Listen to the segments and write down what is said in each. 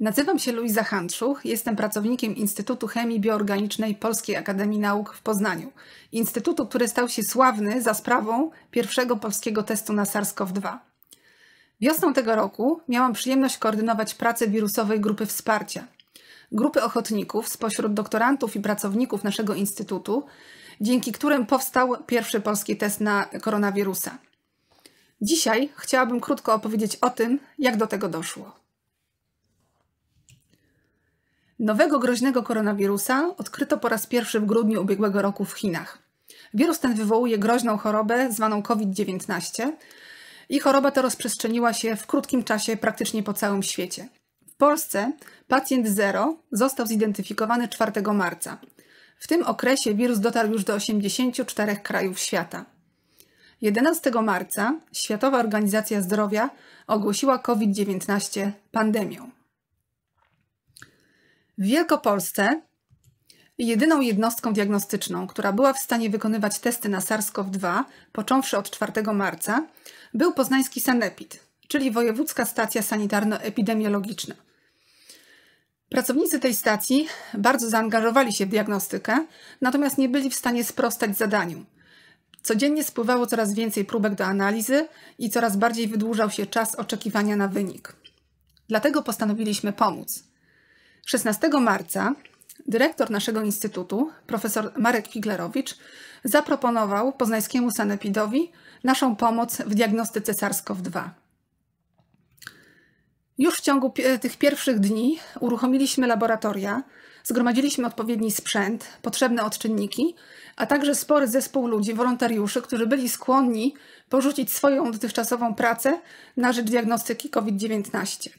Nazywam się Luisa Handszuch, jestem pracownikiem Instytutu Chemii Bioorganicznej Polskiej Akademii Nauk w Poznaniu. Instytutu, który stał się sławny za sprawą pierwszego polskiego testu na SARS-CoV-2. Wiosną tego roku miałam przyjemność koordynować pracę wirusowej grupy wsparcia. Grupy ochotników spośród doktorantów i pracowników naszego instytutu, dzięki którym powstał pierwszy polski test na koronawirusa. Dzisiaj chciałabym krótko opowiedzieć o tym, jak do tego doszło. Nowego groźnego koronawirusa odkryto po raz pierwszy w grudniu ubiegłego roku w Chinach. Wirus ten wywołuje groźną chorobę zwaną COVID-19 i choroba ta rozprzestrzeniła się w krótkim czasie praktycznie po całym świecie. W Polsce pacjent zero został zidentyfikowany 4 marca. W tym okresie wirus dotarł już do 84 krajów świata. 11 marca Światowa Organizacja Zdrowia ogłosiła COVID-19 pandemią. W Wielkopolsce jedyną jednostką diagnostyczną, która była w stanie wykonywać testy na SARS-CoV-2, począwszy od 4 marca, był poznański Sanepid, czyli Wojewódzka Stacja Sanitarno-Epidemiologiczna. Pracownicy tej stacji bardzo zaangażowali się w diagnostykę, natomiast nie byli w stanie sprostać zadaniu. Codziennie spływało coraz więcej próbek do analizy i coraz bardziej wydłużał się czas oczekiwania na wynik. Dlatego postanowiliśmy pomóc – 16 marca dyrektor naszego instytutu, profesor Marek Figlerowicz, zaproponował poznańskiemu sanepidowi naszą pomoc w diagnostyce SARS-CoV-2. Już w ciągu tych pierwszych dni uruchomiliśmy laboratoria, zgromadziliśmy odpowiedni sprzęt, potrzebne odczynniki, a także spory zespół ludzi, wolontariuszy, którzy byli skłonni porzucić swoją dotychczasową pracę na rzecz diagnostyki COVID-19.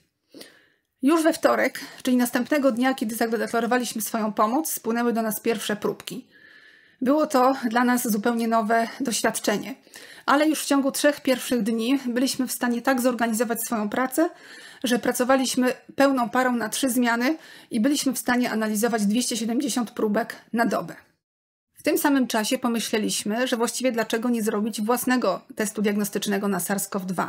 Już we wtorek, czyli następnego dnia, kiedy zadeklarowaliśmy swoją pomoc, spłynęły do nas pierwsze próbki. Było to dla nas zupełnie nowe doświadczenie, ale już w ciągu trzech pierwszych dni byliśmy w stanie tak zorganizować swoją pracę, że pracowaliśmy pełną parą na trzy zmiany i byliśmy w stanie analizować 270 próbek na dobę. W tym samym czasie pomyśleliśmy, że właściwie dlaczego nie zrobić własnego testu diagnostycznego na SARS-CoV-2.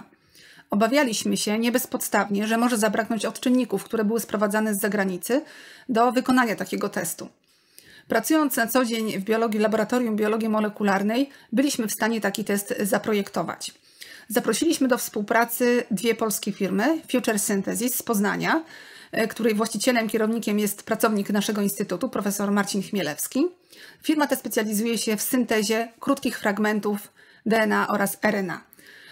Obawialiśmy się nie bezpodstawnie, że może zabraknąć odczynników, które były sprowadzane z zagranicy do wykonania takiego testu. Pracując na co dzień w biologii laboratorium biologii molekularnej, byliśmy w stanie taki test zaprojektować. Zaprosiliśmy do współpracy dwie polskie firmy, Future Synthesis z Poznania, e, której właścicielem, kierownikiem jest pracownik naszego instytutu, profesor Marcin Chmielewski. Firma ta specjalizuje się w syntezie krótkich fragmentów DNA oraz RNA.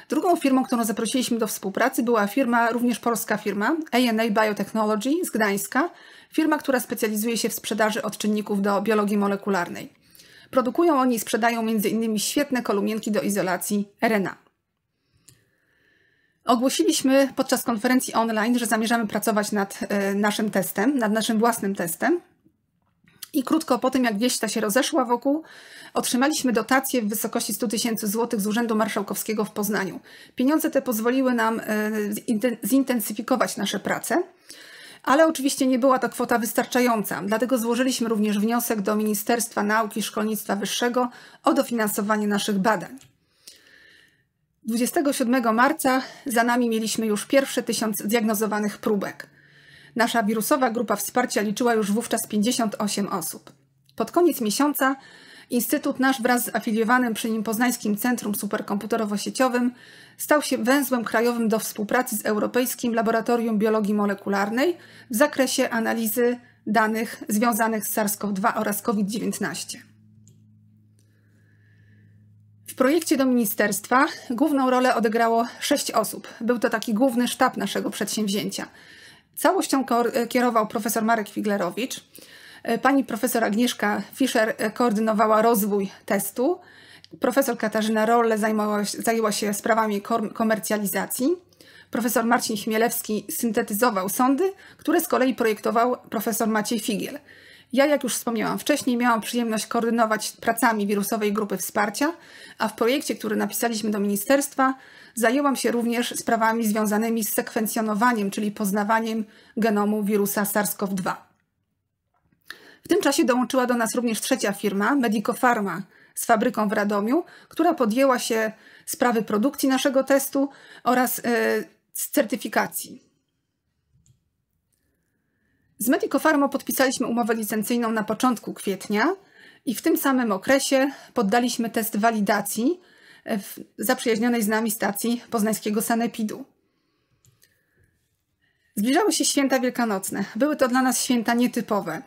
Drugą firmą, którą zaprosiliśmy do współpracy była firma, również polska firma, ANA Biotechnology z Gdańska, firma, która specjalizuje się w sprzedaży odczynników do biologii molekularnej. Produkują oni i sprzedają m.in. świetne kolumienki do izolacji RNA. Ogłosiliśmy podczas konferencji online, że zamierzamy pracować nad e, naszym testem, nad naszym własnym testem, i krótko po tym, jak wieś ta się rozeszła wokół, otrzymaliśmy dotację w wysokości 100 tysięcy złotych z Urzędu Marszałkowskiego w Poznaniu. Pieniądze te pozwoliły nam e, zintensyfikować nasze prace, ale oczywiście nie była to kwota wystarczająca, dlatego złożyliśmy również wniosek do Ministerstwa Nauki i Szkolnictwa Wyższego o dofinansowanie naszych badań. 27 marca za nami mieliśmy już pierwsze tysiąc zdiagnozowanych próbek. Nasza wirusowa grupa wsparcia liczyła już wówczas 58 osób. Pod koniec miesiąca Instytut nasz wraz z afiliowanym przy nim Poznańskim Centrum Superkomputerowo-Sieciowym stał się węzłem krajowym do współpracy z Europejskim Laboratorium Biologii Molekularnej w zakresie analizy danych związanych z SARS-CoV-2 oraz COVID-19. W projekcie do ministerstwa główną rolę odegrało sześć osób. Był to taki główny sztab naszego przedsięwzięcia. Całością e, kierował profesor Marek Figlerowicz. E, pani profesor Agnieszka Fischer e, koordynowała rozwój testu. Profesor Katarzyna Rolle zajmowała, zajęła się sprawami komercjalizacji. Profesor Marcin Chmielewski syntetyzował sądy, które z kolei projektował profesor Maciej Figiel. Ja, jak już wspomniałam wcześniej, miałam przyjemność koordynować pracami wirusowej grupy wsparcia, a w projekcie, który napisaliśmy do ministerstwa, zajęłam się również sprawami związanymi z sekwencjonowaniem, czyli poznawaniem genomu wirusa SARS-CoV-2. W tym czasie dołączyła do nas również trzecia firma, Medicofarma, z fabryką w Radomiu, która podjęła się sprawy produkcji naszego testu oraz yy, certyfikacji. Z Medico Pharma podpisaliśmy umowę licencyjną na początku kwietnia i w tym samym okresie poddaliśmy test walidacji e, w zaprzyjaźnionej z nami stacji poznańskiego Sanepidu. Zbliżały się święta wielkanocne. Były to dla nas święta nietypowe.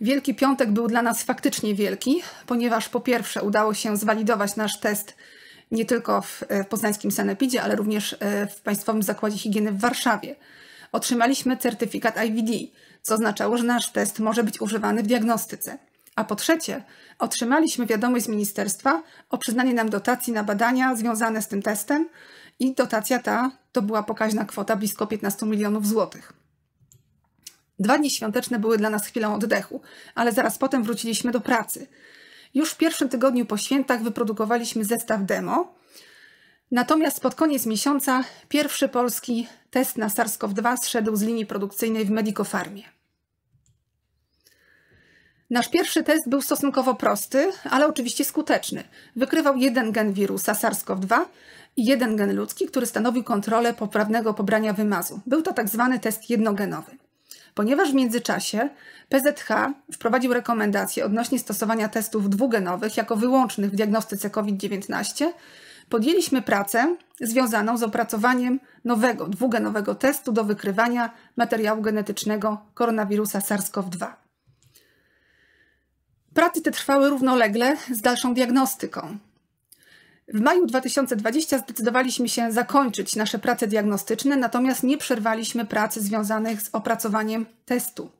Wielki Piątek był dla nas faktycznie wielki, ponieważ po pierwsze udało się zwalidować nasz test nie tylko w e, poznańskim Sanepidzie, ale również e, w Państwowym Zakładzie Higieny w Warszawie otrzymaliśmy certyfikat IVD, co oznaczało, że nasz test może być używany w diagnostyce. A po trzecie, otrzymaliśmy wiadomość z ministerstwa o przyznaniu nam dotacji na badania związane z tym testem i dotacja ta to była pokaźna kwota blisko 15 milionów złotych. Dwa dni świąteczne były dla nas chwilą oddechu, ale zaraz potem wróciliśmy do pracy. Już w pierwszym tygodniu po świętach wyprodukowaliśmy zestaw demo, natomiast pod koniec miesiąca pierwszy polski test na SARS-CoV-2 zszedł z linii produkcyjnej w Medicofarmie. Nasz pierwszy test był stosunkowo prosty, ale oczywiście skuteczny. Wykrywał jeden gen wirusa SARS-CoV-2 i jeden gen ludzki, który stanowił kontrolę poprawnego pobrania wymazu. Był to tak zwany test jednogenowy. Ponieważ w międzyczasie PZH wprowadził rekomendacje odnośnie stosowania testów dwugenowych jako wyłącznych w diagnostyce COVID-19, podjęliśmy pracę związaną z opracowaniem nowego, dwugenowego testu do wykrywania materiału genetycznego koronawirusa SARS-CoV-2. Prace te trwały równolegle z dalszą diagnostyką. W maju 2020 zdecydowaliśmy się zakończyć nasze prace diagnostyczne, natomiast nie przerwaliśmy pracy związanych z opracowaniem testu.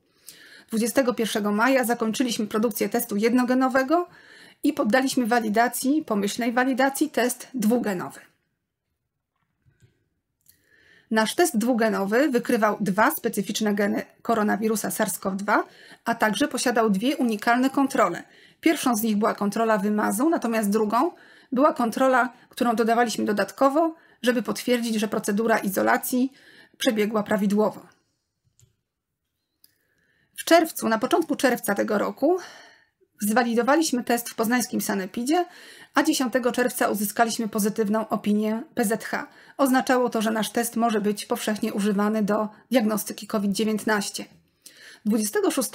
21 maja zakończyliśmy produkcję testu jednogenowego, i poddaliśmy walidacji, pomyślnej walidacji, test dwugenowy. Nasz test dwugenowy wykrywał dwa specyficzne geny koronawirusa SARS-CoV-2, a także posiadał dwie unikalne kontrole. Pierwszą z nich była kontrola wymazu, natomiast drugą była kontrola, którą dodawaliśmy dodatkowo, żeby potwierdzić, że procedura izolacji przebiegła prawidłowo. W czerwcu, na początku czerwca tego roku, Zwalidowaliśmy test w poznańskim sanepidzie, a 10 czerwca uzyskaliśmy pozytywną opinię PZH. Oznaczało to, że nasz test może być powszechnie używany do diagnostyki COVID-19. 26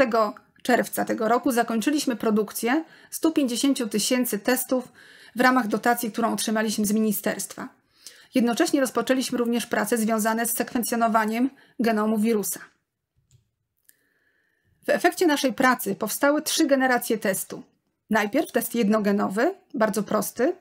czerwca tego roku zakończyliśmy produkcję 150 tysięcy testów w ramach dotacji, którą otrzymaliśmy z ministerstwa. Jednocześnie rozpoczęliśmy również prace związane z sekwencjonowaniem genomu wirusa. W efekcie naszej pracy powstały trzy generacje testu. Najpierw test jednogenowy, bardzo prosty,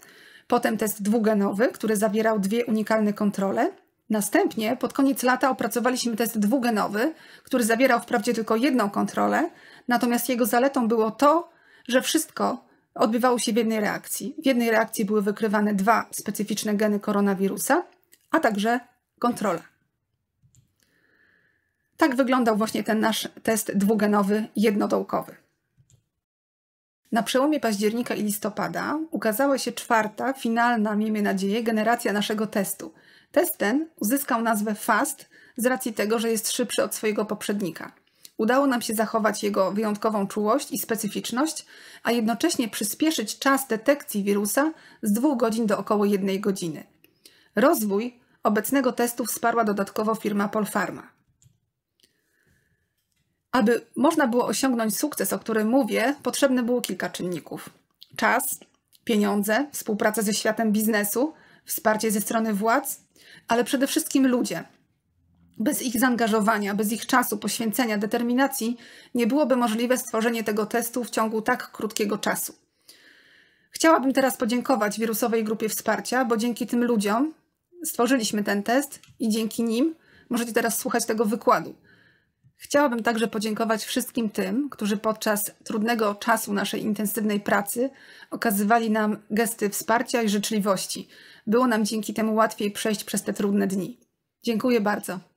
potem test dwugenowy, który zawierał dwie unikalne kontrole. Następnie pod koniec lata opracowaliśmy test dwugenowy, który zawierał wprawdzie tylko jedną kontrolę, natomiast jego zaletą było to, że wszystko odbywało się w jednej reakcji. W jednej reakcji były wykrywane dwa specyficzne geny koronawirusa, a także kontrola. Tak wyglądał właśnie ten nasz test dwugenowy jednodołkowy. Na przełomie października i listopada ukazała się czwarta, finalna, miejmy nadzieję, generacja naszego testu. Test ten uzyskał nazwę FAST z racji tego, że jest szybszy od swojego poprzednika. Udało nam się zachować jego wyjątkową czułość i specyficzność, a jednocześnie przyspieszyć czas detekcji wirusa z dwóch godzin do około jednej godziny. Rozwój obecnego testu wsparła dodatkowo firma Polpharma. Aby można było osiągnąć sukces, o którym mówię, potrzebne było kilka czynników: czas, pieniądze, współpraca ze światem biznesu, wsparcie ze strony władz, ale przede wszystkim ludzie. Bez ich zaangażowania, bez ich czasu, poświęcenia, determinacji nie byłoby możliwe stworzenie tego testu w ciągu tak krótkiego czasu. Chciałabym teraz podziękować wirusowej grupie wsparcia, bo dzięki tym ludziom stworzyliśmy ten test i dzięki nim możecie teraz słuchać tego wykładu. Chciałabym także podziękować wszystkim tym, którzy podczas trudnego czasu naszej intensywnej pracy okazywali nam gesty wsparcia i życzliwości. Było nam dzięki temu łatwiej przejść przez te trudne dni. Dziękuję bardzo.